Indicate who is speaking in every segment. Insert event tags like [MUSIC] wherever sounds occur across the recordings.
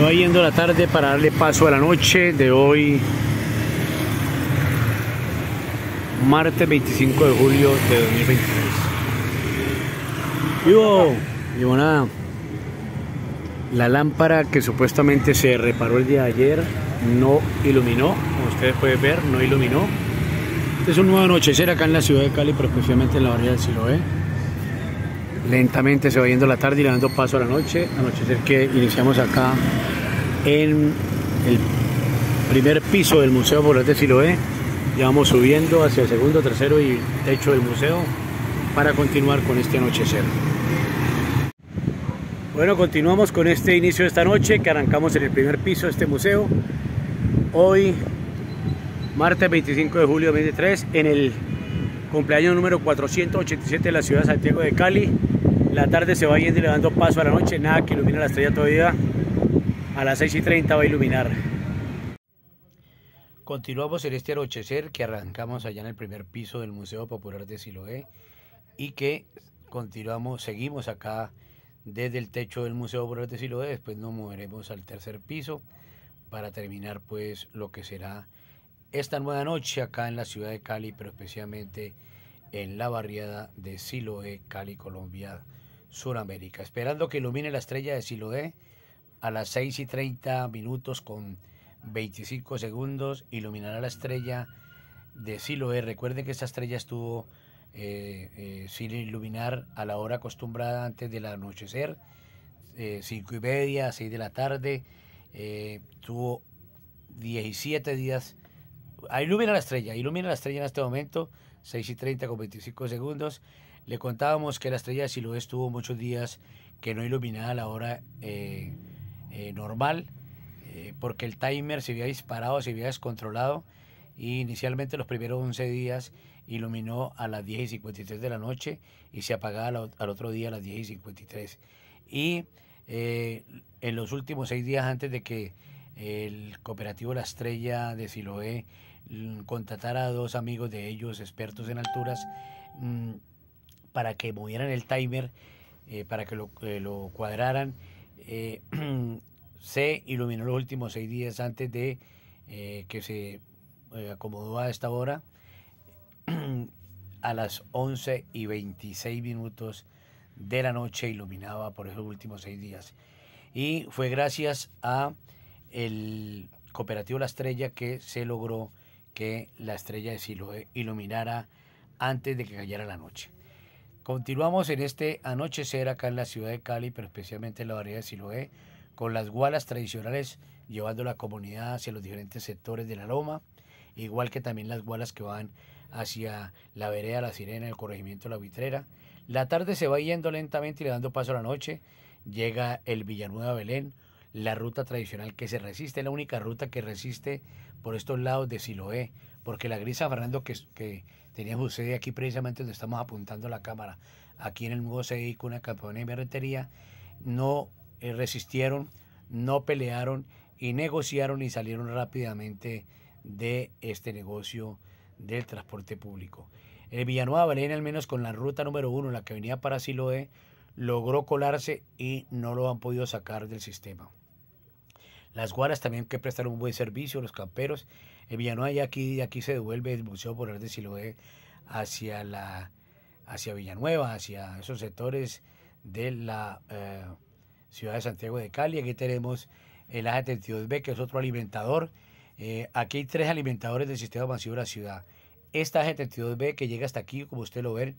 Speaker 1: Voy va yendo la tarde para darle paso a la noche de hoy, martes 25 de julio de 2023. Y bueno, La lámpara que supuestamente se reparó el día de ayer no iluminó, como ustedes pueden ver, no iluminó. Este es un nuevo anochecer acá en la ciudad de Cali, pero especialmente en la barrera del Siloé. Lentamente se va yendo la tarde y le dando paso a la noche, anochecer que iniciamos acá en el primer piso del Museo si de Siloé. Ya vamos subiendo hacia el segundo, tercero y techo del museo para continuar con este anochecer. Bueno, continuamos con este inicio de esta noche que arrancamos en el primer piso de este museo. Hoy, martes 25 de julio de 2023, en el cumpleaños número 487 de la ciudad de Santiago de Cali. La tarde se va yendo y le paso a la noche, nada que ilumina la estrella todavía. A las 6 y 30 va a iluminar. Continuamos en este anochecer que arrancamos allá en el primer piso del Museo Popular de Siloé y que continuamos, seguimos acá desde el techo del Museo Popular de Siloé, después nos moveremos al tercer piso para terminar pues lo que será esta nueva noche acá en la ciudad de Cali, pero especialmente en la barriada de Siloé, Cali, Colombia, Suramérica. Esperando que ilumine la estrella de Siloé a las 6 y 30 minutos con 25 segundos, iluminará la estrella de Siloé. Recuerden que esta estrella estuvo eh, eh, sin iluminar a la hora acostumbrada antes del anochecer, 5 eh, y media, 6 de la tarde. tuvo 17 días ilumina la estrella, ilumina la estrella en este momento, 6 y 30 con 25 segundos. Le contábamos que la estrella de Siloé estuvo muchos días que no iluminaba a la hora eh, eh, normal, eh, porque el timer se había disparado, se había descontrolado, y inicialmente los primeros 11 días iluminó a las 10 y 53 de la noche y se apagaba al otro día a las 10 y 53. Y en los últimos 6 días antes de que el cooperativo La Estrella de Siloé Mm, contratar a dos amigos de ellos, expertos en alturas, mm, para que movieran el timer, eh, para que lo, eh, cuadraran. Eh, [CLEARS THROAT] se iluminó los últimos seis días antes de que se acomodó a esta hora, [CLEARS THROAT] a las 11 y 26 minutos de la noche iluminaba por esos últimos seis días. Y fue gracias a el cooperativo La Estrella que se logró que la estrella de Siloé iluminara antes de que cayera la noche. Continuamos en este anochecer acá en la ciudad de Cali, pero especialmente en la variedad de Siloé, con las gualas tradicionales llevando la comunidad hacia los diferentes sectores de la loma, igual que también las gualas que van hacia la vereda La Sirena, el corregimiento La Vitrera. La tarde se va yendo lentamente y le dando paso a la noche. Llega el Villanueva Belén, la ruta tradicional que se resiste, la única ruta que resiste por estos lados de Siloé, porque la grisa Fernando que, que tenía aquí precisamente donde estamos apuntando la cámara, aquí en el nuevo CDI con una campaña de berretería, no eh, resistieron, no pelearon y negociaron y salieron rápidamente de este negocio del transporte público. El Villanueva Belén, al menos con la ruta número uno, la que venía para Siloé, logró colarse y no lo han podido sacar del sistema. Las guaras también que prestan un buen servicio, los camperos. En Villanueva y aquí, aquí se devuelve el Museo Popular de Siloé hacia, la, hacia Villanueva, hacia esos sectores de la eh, ciudad de Santiago de Cali. Aquí tenemos el AG32B, que es otro alimentador. Eh, aquí hay tres alimentadores del sistema masivo de la ciudad. Esta AG32B que llega hasta aquí, como usted lo ven,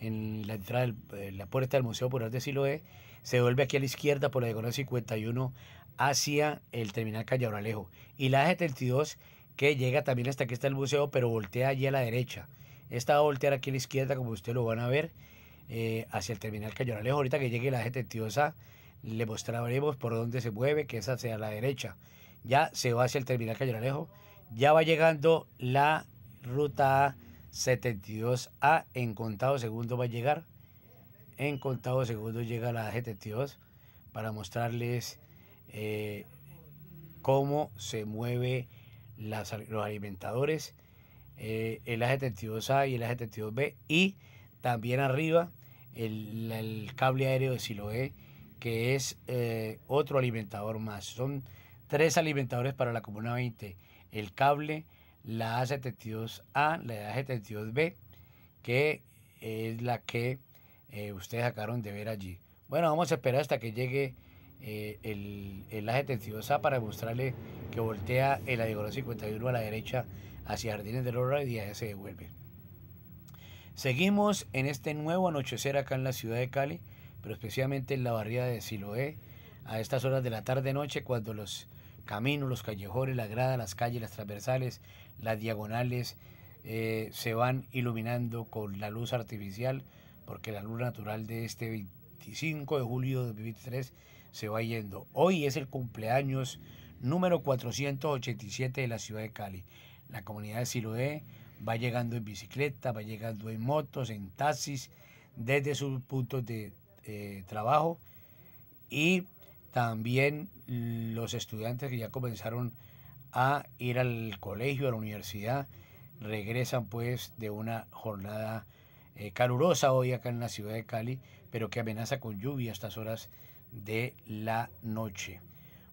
Speaker 1: en la entrada, del, eh, la puerta del Museo Popular de Siloé, se vuelve aquí a la izquierda por la diagonal 51 hacia el terminal Calle Y la G32 que llega también hasta aquí está el buceo, pero voltea allí a la derecha. Esta va a voltear aquí a la izquierda, como ustedes lo van a ver, eh, hacia el terminal Calle Oralejo. Ahorita que llegue la G32A, le mostraremos por dónde se mueve, que esa hacia la derecha. Ya se va hacia el terminal Calle Ya va llegando la ruta A72A. En contado segundo va a llegar. En contado segundo llega la G32 para mostrarles eh, cómo se mueve las, los alimentadores, eh, el A72A y el A72B, y también arriba el, cable aéreo de Siloé, que es eh, otro alimentador más. Son tres alimentadores para la Comuna 20, el cable, la A72A, la A72B, que es la que ustedes acabaron de ver allí. Bueno, vamos a esperar hasta que llegue eh, el, el la esa para mostrarle que voltea el la 51 a la derecha hacia Jardines del Oro y allá se devuelve. Seguimos en este nuevo anochecer acá en la ciudad de Cali, pero especialmente en la barriada de Siloé, a estas horas de la tarde-noche, cuando los caminos, los callejones, las gradas, las calles, las transversales, las diagonales eh, se van iluminando con la luz artificial, porque la luz natural de este 25 de julio de 2023 se va yendo. Hoy es el cumpleaños número 487 de la ciudad de Cali. La comunidad de Siloé va llegando en bicicleta, va llegando en motos, en taxis, desde sus puntos de eh, trabajo. Y también los estudiantes que ya comenzaron a ir al colegio, a la universidad, regresan pues de una jornada eh, calurosa hoy acá en la ciudad de Cali, pero que amenaza con lluvia a estas horas de la noche.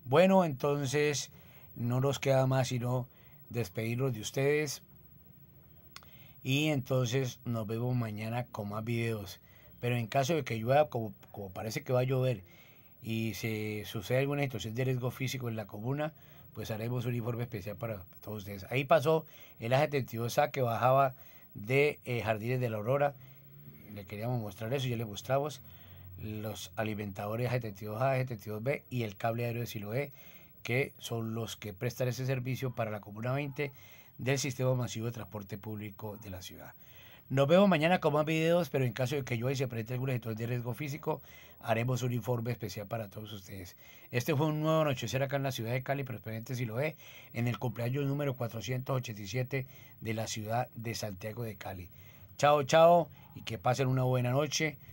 Speaker 1: Bueno, entonces no nos queda más sino despedirnos de ustedes. Y entonces nos vemos mañana con más videos. Pero en caso de que llueva, como, parece que va a llover, y se sucede alguna situación de riesgo físico en la comuna, pues haremos un informe especial para todos ustedes. Ahí pasó el a 72 que bajaba de eh, Jardines de la Aurora. Le queríamos mostrar eso, ya le mostramos los alimentadores A72A, A72B y el cable aéreo de Siloé, e, que son los que prestan ese servicio para la Comuna 20 del Sistema Masivo de Transporte Público de la ciudad. Nos vemos mañana con más videos, pero en caso de que yo se presente algún de riesgo físico, haremos un informe especial para todos ustedes. Este fue un nuevo anochecer acá en la ciudad de Cali, pero esperen en el cumpleaños número 487 de la ciudad de Santiago de Cali. Chao, chao, y que pasen una buena noche